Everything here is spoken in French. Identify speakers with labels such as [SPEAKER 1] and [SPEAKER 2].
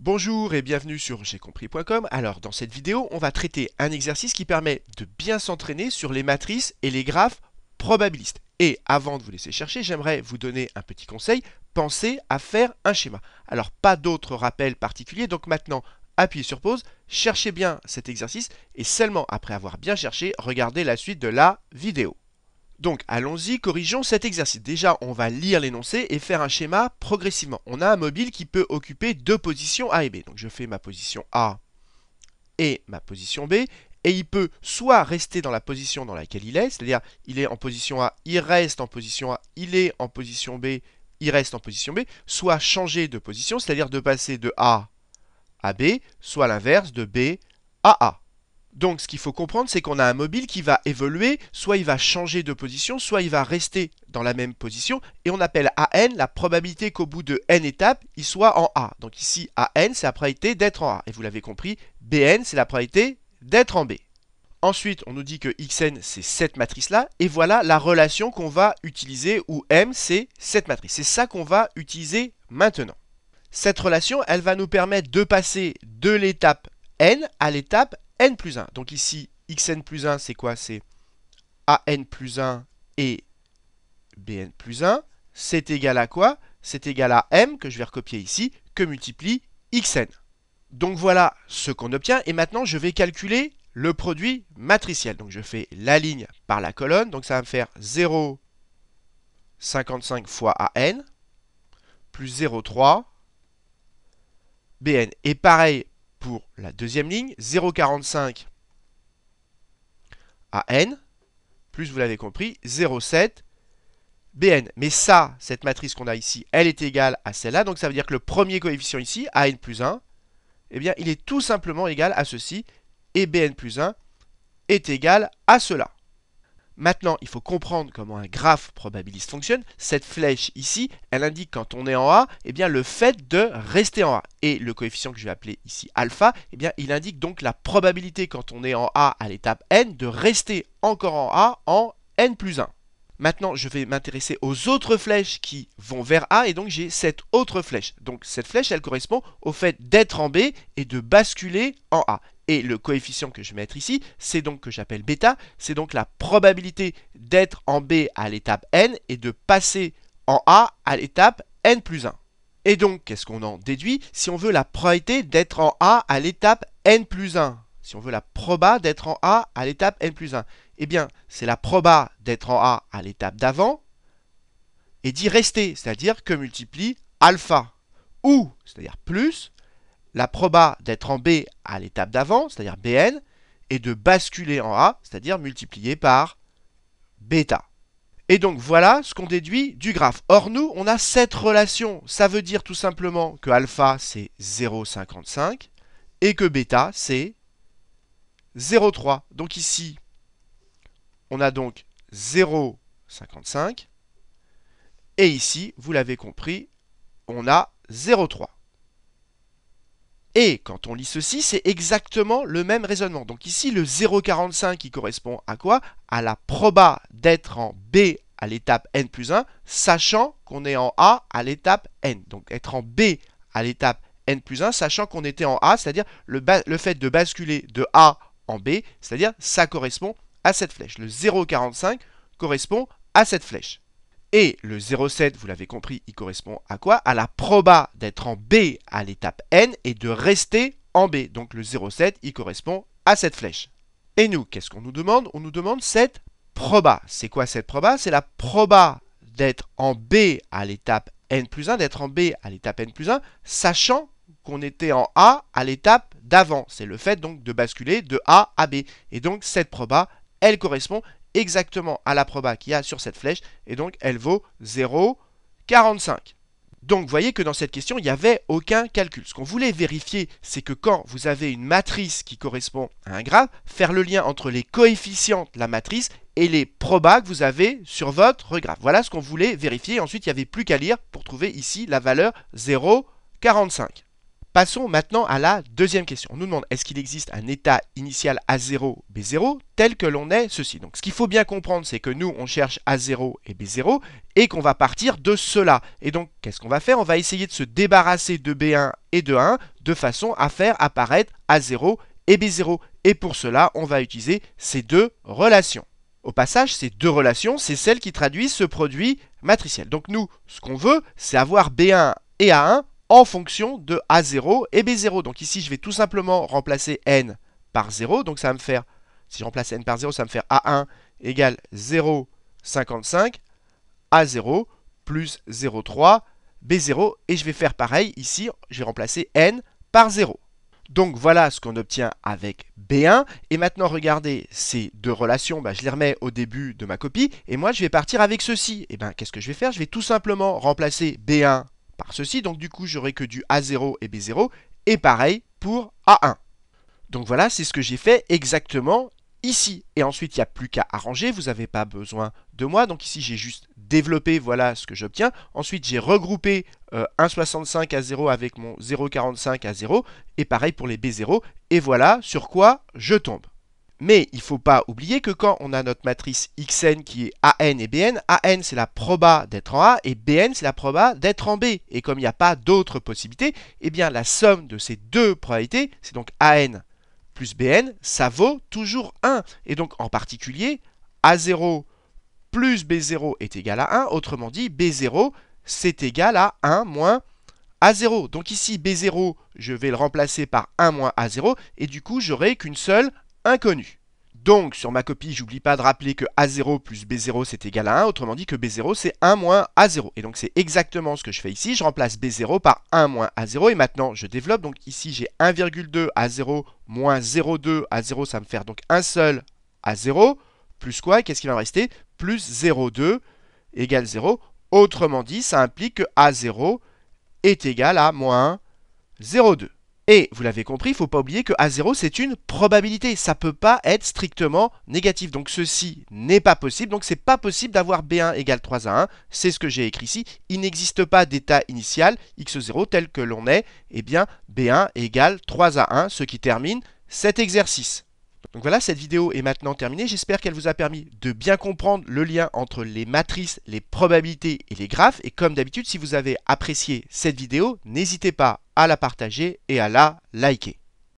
[SPEAKER 1] Bonjour et bienvenue sur compris.com. Alors dans cette vidéo, on va traiter un exercice qui permet de bien s'entraîner sur les matrices et les graphes probabilistes. Et avant de vous laisser chercher, j'aimerais vous donner un petit conseil, pensez à faire un schéma. Alors pas d'autres rappels particuliers, donc maintenant appuyez sur pause, cherchez bien cet exercice et seulement après avoir bien cherché, regardez la suite de la vidéo. Donc allons-y, corrigeons cet exercice. Déjà, on va lire l'énoncé et faire un schéma progressivement. On a un mobile qui peut occuper deux positions A et B. Donc je fais ma position A et ma position B. Et il peut soit rester dans la position dans laquelle il est, c'est-à-dire il est en position A, il reste en position A, il est en position B, il reste en position B, soit changer de position, c'est-à-dire de passer de A à B, soit l'inverse de B à A. Donc ce qu'il faut comprendre, c'est qu'on a un mobile qui va évoluer, soit il va changer de position, soit il va rester dans la même position, et on appelle AN la probabilité qu'au bout de N étapes, il soit en A. Donc ici, AN, c'est la probabilité d'être en A, et vous l'avez compris, BN, c'est la probabilité d'être en B. Ensuite, on nous dit que Xn, c'est cette matrice-là, et voilà la relation qu'on va utiliser, où M, c'est cette matrice. C'est ça qu'on va utiliser maintenant. Cette relation, elle va nous permettre de passer de l'étape n à l'étape n plus 1. Donc ici, xn plus 1, c'est quoi C'est an plus 1 et bn plus 1. C'est égal à quoi C'est égal à m, que je vais recopier ici, que multiplie xn. Donc voilà ce qu'on obtient. Et maintenant, je vais calculer le produit matriciel. Donc je fais la ligne par la colonne. Donc ça va me faire 0,55 fois an, plus 0,3, bn. Et pareil pour la deuxième ligne, 0,45 à n, plus vous l'avez compris, 0,7 bn. Mais ça, cette matrice qu'on a ici, elle est égale à celle-là, donc ça veut dire que le premier coefficient ici, n plus 1, eh bien, il est tout simplement égal à ceci, et bn plus 1 est égal à cela. Maintenant, il faut comprendre comment un graphe probabiliste fonctionne. Cette flèche ici, elle indique quand on est en A, eh bien, le fait de rester en A. Et le coefficient que je vais appeler ici alpha, eh bien, il indique donc la probabilité quand on est en A à l'étape n de rester encore en A en n plus 1. Maintenant, je vais m'intéresser aux autres flèches qui vont vers A, et donc j'ai cette autre flèche. Donc cette flèche, elle correspond au fait d'être en B et de basculer en A. Et le coefficient que je vais mettre ici, c'est donc que j'appelle bêta, c'est donc la probabilité d'être en B à l'étape n et de passer en A à l'étape n plus 1. Et donc, qu'est-ce qu'on en déduit Si on veut la probabilité d'être en A à l'étape n plus 1, si on veut la proba d'être en A à l'étape n plus 1 Eh bien, c'est la proba d'être en A à l'étape d'avant et d'y rester, c'est-à-dire que multiplie alpha, ou, c'est-à-dire plus, la proba d'être en B à l'étape d'avant, c'est-à-dire Bn, et de basculer en A, c'est-à-dire multiplier par bêta. Et donc voilà ce qu'on déduit du graphe. Or nous, on a cette relation. Ça veut dire tout simplement que alpha c'est 0,55 et que bêta c'est 0,3. Donc ici, on a donc 0,55. Et ici, vous l'avez compris, on a 0,3. Et quand on lit ceci, c'est exactement le même raisonnement. Donc ici, le 0,45 qui correspond à quoi À la proba d'être en B à l'étape n plus 1, sachant qu'on est en A à l'étape n. Donc être en B à l'étape n plus 1, sachant qu'on était en A, c'est-à-dire le, le, fait de basculer de A en B, c'est-à-dire ça correspond à cette flèche. Le 0,45 correspond à cette flèche. Et le 0,7, vous l'avez compris, il correspond à quoi À la proba d'être en B à l'étape N et de rester en B. Donc le 0,7, il correspond à cette flèche. Et nous, qu'est-ce qu'on nous demande On nous demande cette proba. C'est quoi cette proba C'est la proba d'être en B à l'étape N plus 1, d'être en B à l'étape N plus 1, sachant qu'on était en A à l'étape d'avant. C'est le fait donc de basculer de A à B. Et donc cette proba, elle correspond exactement à la proba qu'il y a sur cette flèche. Et donc elle vaut 0,45. Donc vous voyez que dans cette question, il n'y avait aucun calcul. Ce qu'on voulait vérifier, c'est que quand vous avez une matrice qui correspond à un graphe, faire le lien entre les coefficients de la matrice et les probas que vous avez sur votre graphe. Voilà ce qu'on voulait vérifier. Ensuite, il n'y avait plus qu'à lire pour trouver ici la valeur 0,45. Passons maintenant à la deuxième question. On nous demande est-ce qu'il existe un état initial A0, B0 tel que l'on est ceci. Donc ce qu'il faut bien comprendre, c'est que nous, on cherche A0 et B0 et qu'on va partir de cela. Et donc, qu'est-ce qu'on va faire On va essayer de se débarrasser de B1 et de 1 de façon à faire apparaître A0 et B0. Et pour cela, on va utiliser ces deux relations. Au passage, ces deux relations, c'est celles qui traduisent ce produit matriciel. Donc nous, ce qu'on veut, c'est avoir B1 et A1 en fonction de A0 et B0. Donc ici, je vais tout simplement remplacer n par 0. Donc ça va me faire, si je remplace n par 0, ça me fait A1 égale 0,55, A0 plus 0,3, B0. Et je vais faire pareil ici, je vais remplacer n par 0. Donc voilà ce qu'on obtient avec B1. Et maintenant, regardez, ces deux relations, bah, je les remets au début de ma copie. Et moi, je vais partir avec ceci. Et bien, qu'est-ce que je vais faire Je vais tout simplement remplacer B1 par ceci. Donc du coup, j'aurai que du A0 et B0. Et pareil pour A1. Donc voilà, c'est ce que j'ai fait exactement ici. Et ensuite, il n'y a plus qu'à arranger, vous n'avez pas besoin de moi. Donc ici, j'ai juste développé, voilà ce que j'obtiens. Ensuite, j'ai regroupé 1,65 à 0 avec mon 0,45 à 0. Et pareil pour les B0. Et voilà sur quoi je tombe. Mais il ne faut pas oublier que quand on a notre matrice xn qui est an et bn, an c'est la proba d'être en A et bn c'est la proba d'être en B. Et comme il n'y a pas d'autres possibilités, eh bien la somme de ces deux probabilités, c'est donc an plus bn, ça vaut toujours 1. Et donc en particulier, a0 plus b0 est égal à 1, autrement dit b0 c'est égal à 1 moins a0. Donc ici b0 je vais le remplacer par 1 moins a0 et du coup j'aurai qu'une seule inconnu. Donc sur ma copie, j'oublie pas de rappeler que A0 plus B0 c'est égal à 1, autrement dit que B0 c'est 1 moins A0. Et donc c'est exactement ce que je fais ici, je remplace B0 par 1 moins A0 et maintenant je développe. Donc ici j'ai 1,2 A0 moins 0,2 A0, ça va me faire donc un seul A0, plus quoi Qu'est-ce qu'il va me rester Plus 0,2 égale 0. Autrement dit, ça implique que A0 est égal à moins 0,2. Et vous l'avez compris, il ne faut pas oublier que A0 c'est une probabilité, ça ne peut pas être strictement négatif. Donc ceci n'est pas possible, donc n'est pas possible d'avoir B1 égale 3 à 1, c'est ce que j'ai écrit ici. Il n'existe pas d'état initial X0 tel que l'on est, et eh bien B1 égale 3 à 1, ce qui termine cet exercice. Donc voilà, cette vidéo est maintenant terminée. J'espère qu'elle vous a permis de bien comprendre le lien entre les matrices, les probabilités et les graphes. Et comme d'habitude, si vous avez apprécié cette vidéo, n'hésitez pas à la partager et à la liker.